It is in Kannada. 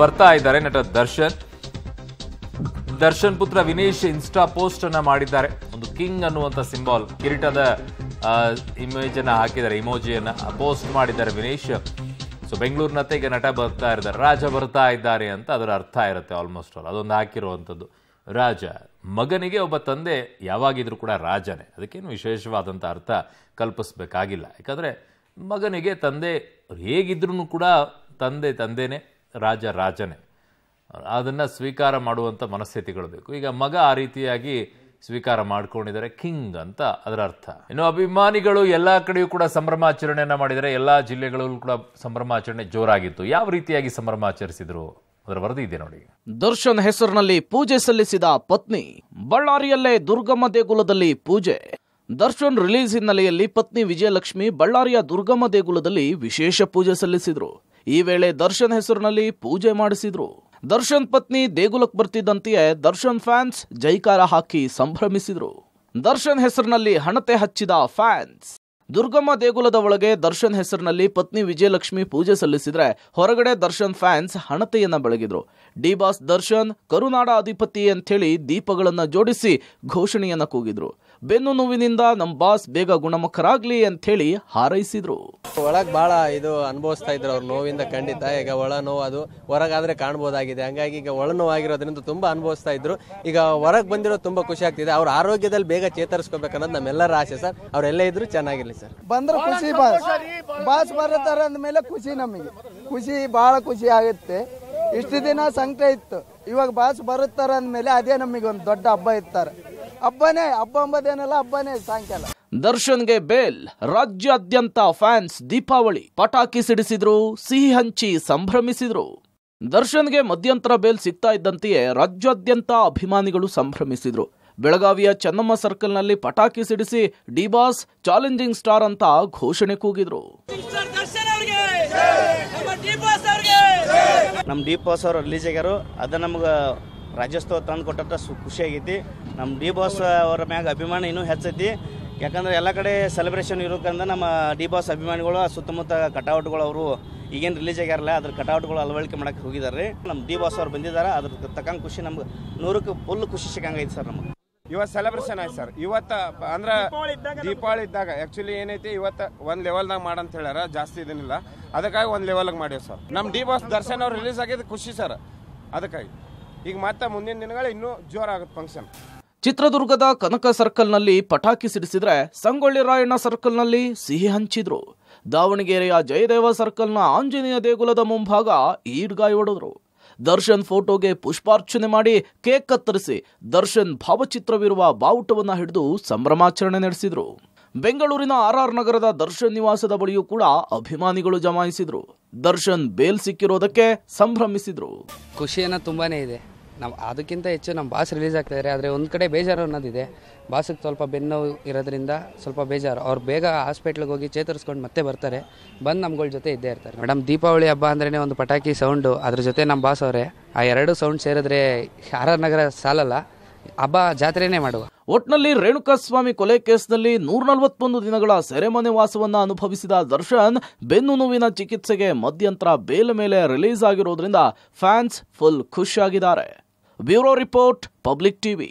ಬರ್ತಾ ಇದ್ದಾರೆ ನಟ ದರ್ಶನ್ ದರ್ಶನ್ ಪುತ್ರ ವಿನೇಶ್ ಇನ್ಸ್ಟಾ ಪೋಸ್ಟ್ ಅನ್ನ ಮಾಡಿದ್ದಾರೆ ಒಂದು ಕಿಂಗ್ ಅನ್ನುವಂತ ಸಿಂಬಾಲ್ ಕಿರೀಟದ ಇಮೇಜ್ ಅನ್ನ ಹಾಕಿದ್ದಾರೆ ಇಮೋಜಿಯನ್ನ ಪೋಸ್ಟ್ ಮಾಡಿದ್ದಾರೆ ವಿನೇಶ್ ಸೊ ಬೆಂಗಳೂರಿನತ್ತೆ ಈಗ ನಟ ಬರ್ತಾ ಇದ್ದಾರೆ ರಾಜ ಬರ್ತಾ ಇದ್ದಾರೆ ಅಂತ ಅದರ ಅರ್ಥ ಇರುತ್ತೆ ಆಲ್ಮೋಸ್ಟ್ ಆಲ್ ಅದೊಂದು ಹಾಕಿರುವಂಥದ್ದು ರಾಜ ಮಗನಿಗೆ ಒಬ್ಬ ತಂದೆ ಯಾವಾಗಿದ್ರೂ ಕೂಡ ರಾಜನೇ ಅದಕ್ಕೇನು ವಿಶೇಷವಾದಂಥ ಅರ್ಥ ಕಲ್ಪಿಸಬೇಕಾಗಿಲ್ಲ ಯಾಕಂದರೆ ಮಗನಿಗೆ ತಂದೆ ಹೇಗಿದ್ರು ಕೂಡ ತಂದೆ ತಂದೆನೇ ರಾಜ ರಾಜನೇ ಅದನ್ನು ಸ್ವೀಕಾರ ಮಾಡುವಂಥ ಮನಸ್ಥಿತಿಗಳು ಬೇಕು ಈಗ ಮಗ ಆ ರೀತಿಯಾಗಿ ಸ್ವೀಕಾರ ಮಾಡ್ಕೊಂಡಿದ್ದಾರೆ ಕಿಂಗ್ ಅಂತ ಅದರ ಅರ್ಥ ಇನ್ನು ಅಭಿಮಾನಿಗಳು ಎಲ್ಲ ಕಡೆಯೂ ಕೂಡ ಸಂಭ್ರಮಾಚರಣೆಯನ್ನು ಮಾಡಿದರೆ ಎಲ್ಲ ಜಿಲ್ಲೆಗಳಲ್ಲೂ ಕೂಡ ಸಂಭ್ರಮಾಚರಣೆ ಜೋರಾಗಿತ್ತು ಯಾವ ರೀತಿಯಾಗಿ ಸಂಭ್ರಮಾಚರಿಸಿದರು ಅದರ ವರದಿ ಇದೆ ನೋಡಿ ದರ್ಶನ್ ಹೆಸರಿನಲ್ಲಿ ಪೂಜೆ ಸಲ್ಲಿಸಿದ ಪತ್ನಿ ಬಳ್ಳಾರಿಯಲ್ಲೇ ದುರ್ಗಮ್ಮ ದೇಗುಲದಲ್ಲಿ ಪೂಜೆ ದರ್ಶನ್ ರಿಲೀಸ್ ಹಿನ್ನೆಲೆಯಲ್ಲಿ ಪತ್ನಿ ವಿಜಯಲಕ್ಷ್ಮಿ ಬಳ್ಳಾರಿಯ ದುರ್ಗಮ್ಮ ದೇಗುಲದಲ್ಲಿ ವಿಶೇಷ ಪೂಜೆ ಸಲ್ಲಿಸಿದರು ಈ ವೇಳೆ ದರ್ಶನ್ ಹೆಸರಿನಲ್ಲಿ ಪೂಜೆ ಮಾಡಿಸಿದ್ರು ದರ್ಶನ್ ಪತ್ನಿ ದೇಗುಲಕ್ಕೆ ಬರ್ತಿದ್ದಂತೆಯೇ ದರ್ಶನ್ ಫ್ಯಾನ್ಸ್ ಜೈಕಾರ ಹಾಕಿ ಸಂಭ್ರಮಿಸಿದ್ರು ದರ್ಶನ್ ಹೆಸರಿನಲ್ಲಿ ಹಣತೆ ಹಚ್ಚಿದ ಫ್ಯಾನ್ಸ್ ದುರ್ಗಮ್ಮ ದೇಗುಲದ ಒಳಗೆ ದರ್ಶನ್ ಹೆಸರಿನಲ್ಲಿ ಪತ್ನಿ ವಿಜಯಲಕ್ಷ್ಮಿ ಪೂಜೆ ಸಲ್ಲಿಸಿದ್ರೆ ಹೊರಗಡೆ ದರ್ಶನ್ ಫ್ಯಾನ್ಸ್ ಹಣತೆಯನ್ನ ಬೆಳಗಿದ್ರು ಡಿ ಬಾಸ್ ದರ್ಶನ್ ಕರುನಾಡ ಅಧಿಪತಿ ಅಂಥೇಳಿ ದೀಪಗಳನ್ನು ಜೋಡಿಸಿ ಘೋಷಣೆಯನ್ನ ಕೂಗಿದ್ರು ಬೆನ್ನು ನೋವಿನಿಂದ ನಮ್ಮ ಬಾಸ್ ಬೇಗ ಗುಣಮುಖರಾಗ್ಲಿ ಅಂತ ಹೇಳಿ ಹಾರೈಸಿದ್ರು ಒಳಗೆ ಬಹಳ ಇದು ಅನುಭವಿಸ್ತಾ ಇದ್ರು ಅವ್ರ ನೋವಿಂದ ಖಂಡಿತ ಈಗ ಒಳ ನೋವು ಅದು ಹೊರಗಾದ್ರೆ ಕಾಣ್ಬೋದಾಗಿದೆ ಹಂಗಾಗಿ ಈಗ ಒಳ ನೋವಾಗಿರೋದ್ರಿಂದ ತುಂಬ ಅನುಭವಿಸ್ತಾ ಇದ್ರು ಈಗ ಹೊರಗೆ ಬಂದಿರೋ ತುಂಬಾ ಖುಷಿ ಆಗ್ತಿದೆ ಅವ್ರ ಆರೋಗ್ಯದಲ್ಲಿ ಬೇಗ ಚೇತರಿಸ್ಕೋಬೇಕನ್ನೋದು ನಮ್ಮೆಲ್ಲರ ಆಸೆ ಸರ್ ಅವ್ರೆಲ್ಲ ಇದ್ರು ಚೆನ್ನಾಗಿರ್ಲಿ ಸರ್ ಬಂದ್ರೆ ಖುಷಿ ಬಾಸ್ ಬಾಸ್ ಅಂದ ಅಂದಮೇಲೆ ಖುಷಿ ನಮಗೆ ಖುಷಿ ಬಹಳ ಖುಷಿ ಆಗುತ್ತೆ ಇಷ್ಟು ದಿನ ಸಂಕಟ ಇತ್ತು ಇವಾಗ ಬಾಸ್ ಬರುತ್ತಾರೆ ಅಂದಮೇಲೆ ಅದೇ ನಮಗೆ ಒಂದು ದೊಡ್ಡ ಹಬ್ಬ ಇರ್ತಾರೆ ಹಬ್ಬನೇ ಹಬ್ಬ ಅಂಬದೇನಲ್ಲ ಹಬ್ಬನೇ ಸಾಯಂಕಾಲ ದರ್ಶನ್ಗೆ ಬೇಲ್ ರಾಜ್ಯಾದ್ಯಂತ ಫ್ಯಾನ್ಸ್ ದೀಪಾವಳಿ ಪಟಾಕಿ ಸಿಡಿಸಿದ್ರು ಸಿಹಿ ಹಂಚಿ ಸಂಭ್ರಮಿಸಿದ್ರು ದರ್ಶನ್ಗೆ ಮಧ್ಯಂತರ ಬೇಲ್ ಸಿಗ್ತಾ ಇದ್ದಂತೆಯೇ ರಾಜ್ಯಾದ್ಯಂತ ಅಭಿಮಾನಿಗಳು ಸಂಭ್ರಮಿಸಿದ್ರು ಬೆಳಗಾವಿಯ ಚೆನ್ನಮ್ಮ ಸರ್ಕಲ್ನಲ್ಲಿ ಪಟಾಕಿ ಸಿಡಿಸಿ ಡಿ ಬಾಸ್ ಚಾಲೆಂಜಿಂಗ್ ಸ್ಟಾರ್ ಅಂತ ಘೋಷಣೆ ಕೂಗಿದ್ರು ನಮ್ಮ ಡಿಪಾಸ್ ಅವರು ರಿಲೀಸ್ ಆಗ್ಯಾರು ಅದು ನಮ್ಗೆ ರಾಜ್ಯೋತ್ಸವ ತಂದು ಕೊಟ್ಟಂಥ ಸು ಖುಷಿಯಾಗೈತಿ ನಮ್ಮ ಡಿ ಬಾಸ್ ಅವರ ಮ್ಯಾಗ ಅಭಿಮಾನ ಇನ್ನೂ ಹೆಚ್ಚೈತಿ ಯಾಕಂದ್ರೆ ಎಲ್ಲ ಕಡೆ ಸೆಲೆಬ್ರೇಷನ್ ಇರೋದ್ರಿಂದ ನಮ್ಮ ಡಿ ಬಾಸ್ ಅಭಿಮಾನಿಗಳು ಸುತ್ತಮುತ್ತ ಗಳು ಅವರು ಈಗೇನು ರಿಲೀಸ್ ಆಗ್ಯಾರಲ್ಲ ಅದ್ರ ಗಳು ಅಳವಡಿಕೆ ಮಾಡಕ್ಕೆ ಹೋಗಿದ್ದಾರೆ ರೀ ನಮ್ಮ ಡಿ ಬಾಸ್ ಅವ್ರು ಬಂದಿದ್ದಾರೆ ಅದ್ರ ತಕ್ಕಂಗೆ ಖುಷಿ ನಮ್ಗೆ ನೂರಕ್ಕೆ ಫುಲ್ ಖುಷಿ ಸಿಕ್ಕಂಗೈತೆ ಸರ್ ನಮಗೆ ಇವತ್ತು ಸೆಲೆಬ್ರೇಷನ್ ಆಯ್ತು ಸರ್ ಇವತ್ತು ಅಂದ್ರೆ ದೀಪಾವಳಿ ಇದ್ದಾಗ ಆ್ಯಕ್ಚುಲಿ ಏನೈತಿ ಇವತ್ತು ಒಂದು ಲೆವೆಲ್ದಾಗ ಅಂತ ಹೇಳ್ಯಾರ ಜಾಸ್ತಿ ಇದನ್ನಿಲ್ಲ ಅದಕ್ಕಾಗಿ ಒಂದು ಲೆವೆಲ್ಗೆ ಮಾಡೀವಿ ಸರ್ ನಮ್ಮ ಡಿ ಬಾಸ್ ದರ್ಶನ್ ಅವ್ರು ರಿಲೀಸ್ ಆಗಿದ್ದು ಖುಷಿ ಸರ್ ಅದಕ್ಕಾಗಿ ಈಗ ಮತ್ತೆ ಮುಂದಿನ ದಿನಗಳು ಇನ್ನೂ ಜೋರಾಗುತ್ತೆ ಫಂಕ್ಷನ್ ಚಿತ್ರದುರ್ಗದ ಕನಕ ಸರ್ಕಲ್ನಲ್ಲಿ ಪಟಾಕಿ ಸಿಡಿಸಿದ್ರೆ ಸಂಗೊಳ್ಳಿ ರಾಯಣ್ಣ ಸರ್ಕಲ್ನಲ್ಲಿ ಸಿಹಿ ಹಂಚಿದ್ರು ದಾವಣಗೆರೆಯ ಜಯದೇವ ಸರ್ಕಲ್ನ ಆಂಜನೇಯ ದೇಗುಲದ ಮುಂಭಾಗ ಈಡ್ಗಾಯಿ ಹೊಡೆದ್ರು ದರ್ಶನ್ ಫೋಟೋಗೆ ಪುಷ್ಪಾರ್ಚನೆ ಮಾಡಿ ಕೇಕ್ ಕತ್ತರಿಸಿ ದರ್ಶನ್ ಭಾವಚಿತ್ರವಿರುವ ಬಾವುಟವನ್ನು ಹಿಡಿದು ಸಂಭ್ರಮಾಚರಣೆ ನಡೆಸಿದ್ರು ಬೆಂಗಳೂರಿನ ಆರ್ ನಗರದ ದರ್ಶನ್ ನಿವಾಸದ ಬಳಿಯೂ ಕೂಡ ಅಭಿಮಾನಿಗಳು ಜಮಾಯಿಸಿದ್ರು ದರ್ಶನ್ ಬೇಲ್ ಸಿಕ್ಕಿರೋದಕ್ಕೆ ಸಂಭ್ರಮಿಸಿದ್ರು ಖುಷಿಯನ್ನ ತುಂಬಾನೇ ಇದೆ ನಾವು ಅದಕ್ಕಿಂತ ಹೆಚ್ಚು ನಮ್ಮ ಬಾಸ್ ರಿಲೀಸ್ ಆಗ್ತಾ ಇದ್ದಾರೆ ಆದರೆ ಒಂದು ಕಡೆ ಬೇಜಾರು ಅನ್ನೋದಿದೆ ಬಾಸಿಗೆ ಸ್ವಲ್ಪ ಬೆನ್ನು ಇರೋದ್ರಿಂದ ಸ್ವಲ್ಪ ಬೇಜಾರು ಅವ್ರು ಬೇಗ ಹಾಸ್ಪಿಟ್ಲಿಗೆ ಹೋಗಿ ಚೇತರಿಸ್ಕೊಂಡು ಮತ್ತೆ ಬರ್ತಾರೆ ಬಂದು ನಮ್ಗಳ ಜೊತೆ ಇದ್ದೇ ಇರ್ತಾರೆ ಮೇಡಮ್ ದೀಪಾವಳಿ ಹಬ್ಬ ಅಂದ್ರೆ ಒಂದು ಪಟಾಕಿ ಸೌಂಡು ಅದ್ರ ಜೊತೆ ನಮ್ಮ ಬಾಸ್ ಅವರೇ ಆ ಎರಡು ಸೌಂಡ್ ಸೇರಿದ್ರೆ ಆರ್ ಆರ್ ನಗರ ಸಾಲಲ್ಲ ಹಬ್ಬ ಜಾತ್ರೆಯೇ ಮಾಡುವ ಒಟ್ನಲ್ಲಿ ರೇಣುಕಾಸ್ವಾಮಿ ಕೊಲೆ ಕೇಸ್ನಲ್ಲಿ ನೂರ ನಲವತ್ತೊಂದು ದಿನಗಳ ಸೆರೆಮನೆ ವಾಸವನ್ನ ಅನುಭವಿಸಿದ ದರ್ಶನ್ ಬೆನ್ನು ನೋವಿನ ಚಿಕಿತ್ಸೆಗೆ ಮಧ್ಯಂತರ ಬೇಲ್ ಮೇಲೆ ರಿಲೀಸ್ ಆಗಿರೋದ್ರಿಂದ ಫ್ಯಾನ್ಸ್ ಫುಲ್ ಖುಷಿಯಾಗಿದ್ದಾರೆ ಬ್ಯೂರೋ ರಿಪೋರ್ಟ್ ಪಬ್ಲಿಕ್ ಟಿವಿ